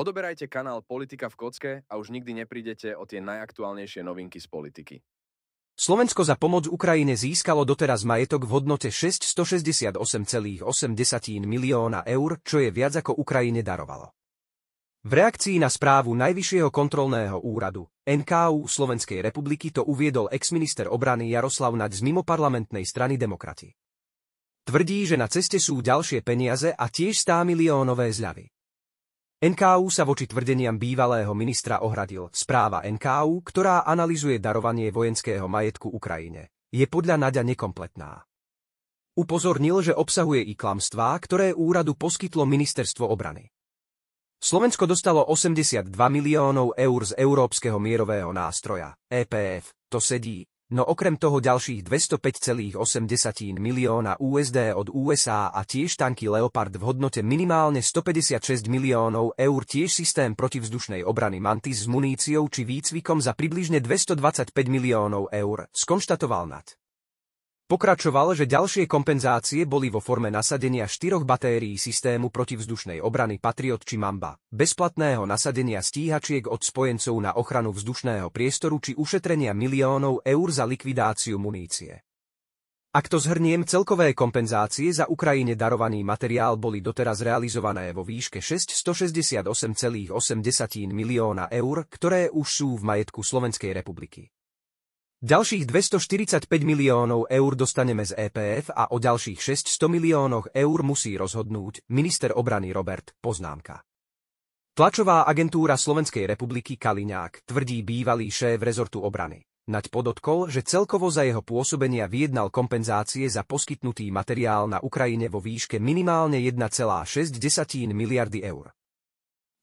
Odoberajte kanál Politika v kocke a už nikdy neprídete o tie najaktuálnejšie novinky z politiky. Slovensko za pomoc Ukrajine získalo doteraz majetok v hodnote 668,8 milióna eur, čo je viac ako Ukrajine darovalo. V reakcii na správu Najvyššieho kontrolného úradu NKU Slovenskej republiky to uviedol exminister obrany Jaroslav Naď z mimoparlamentnej strany demokrati. Tvrdí, že na ceste sú ďalšie peniaze a tiež 100 miliónové zľavy. NKU sa voči tvrdeniam bývalého ministra ohradil. Správa NKU, ktorá analizuje darovanie vojenského majetku Ukrajine, je podľa Naďa nekompletná. Upozornil, že obsahuje i klamstvá, ktoré úradu poskytlo ministerstvo obrany. Slovensko dostalo 82 miliónov eur z Európskeho mierového nástroja, EPF, to sedí, no okrem toho ďalších 205,8 milióna USD od USA a tiež tanky Leopard v hodnote minimálne 156 miliónov eur tiež systém protivzdušnej obrany Mantis s muníciou či výcvikom za približne 225 miliónov eur, skonštatoval NAT. Pokračoval, že ďalšie kompenzácie boli vo forme nasadenia štyroch batérií systému protivzdušnej obrany Patriot či Mamba, bezplatného nasadenia stíhačiek od spojencov na ochranu vzdušného priestoru či ušetrenia miliónov eur za likvidáciu munície. Ak to zhrniem, celkové kompenzácie za Ukrajine darovaný materiál boli doteraz realizované vo výške 668,8 milióna eur, ktoré už sú v majetku Slovenskej republiky. Ďalších 245 miliónov eur dostaneme z EPF a o ďalších 600 miliónoch eur musí rozhodnúť minister obrany Robert Poznámka. Tlačová agentúra Slovenskej republiky Kaliňák tvrdí bývalý šéf rezortu obrany. Naď podotkol, že celkovo za jeho pôsobenia vyjednal kompenzácie za poskytnutý materiál na Ukrajine vo výške minimálne 1,6 miliardy eur.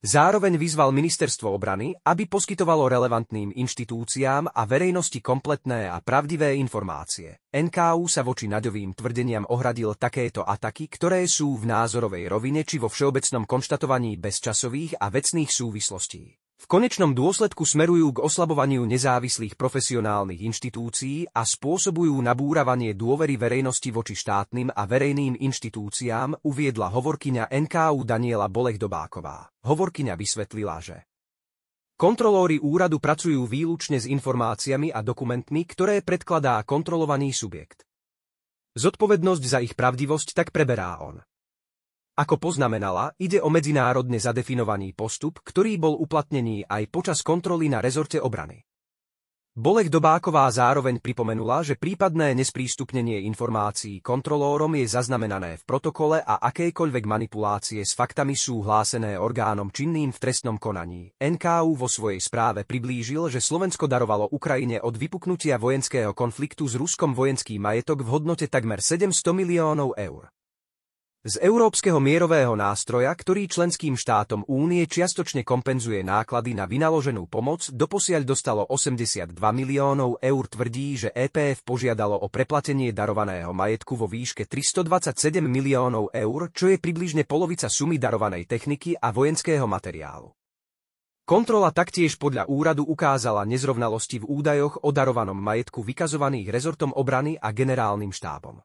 Zároveň vyzval ministerstvo obrany, aby poskytovalo relevantným inštitúciám a verejnosti kompletné a pravdivé informácie. NKU sa voči naďovým tvrdeniam ohradil takéto ataky, ktoré sú v názorovej rovine či vo všeobecnom konštatovaní bezčasových a vecných súvislostí. V konečnom dôsledku smerujú k oslabovaniu nezávislých profesionálnych inštitúcií a spôsobujú nabúravanie dôvery verejnosti voči štátnym a verejným inštitúciám, uviedla hovorkyňa NKU Daniela Bolehdobáková. Hovorkyňa vysvetlila, že Kontrolóri úradu pracujú výlučne s informáciami a dokumentmi, ktoré predkladá kontrolovaný subjekt. Zodpovednosť za ich pravdivosť tak preberá on. Ako poznamenala, ide o medzinárodne zadefinovaný postup, ktorý bol uplatnený aj počas kontroly na rezorte obrany. Bolek Dobáková zároveň pripomenula, že prípadné nesprístupnenie informácií kontrolórom je zaznamenané v protokole a akékoľvek manipulácie s faktami sú hlásené orgánom činným v trestnom konaní. NKU vo svojej správe priblížil, že Slovensko darovalo Ukrajine od vypuknutia vojenského konfliktu s Ruskom vojenský majetok v hodnote takmer 700 miliónov eur. Z Európskeho mierového nástroja, ktorý členským štátom únie čiastočne kompenzuje náklady na vynaloženú pomoc, doposiaľ dostalo 82 miliónov eur, tvrdí, že EPF požiadalo o preplatenie darovaného majetku vo výške 327 miliónov eur, čo je približne polovica sumy darovanej techniky a vojenského materiálu. Kontrola taktiež podľa úradu ukázala nezrovnalosti v údajoch o darovanom majetku vykazovaných rezortom obrany a generálnym štábom.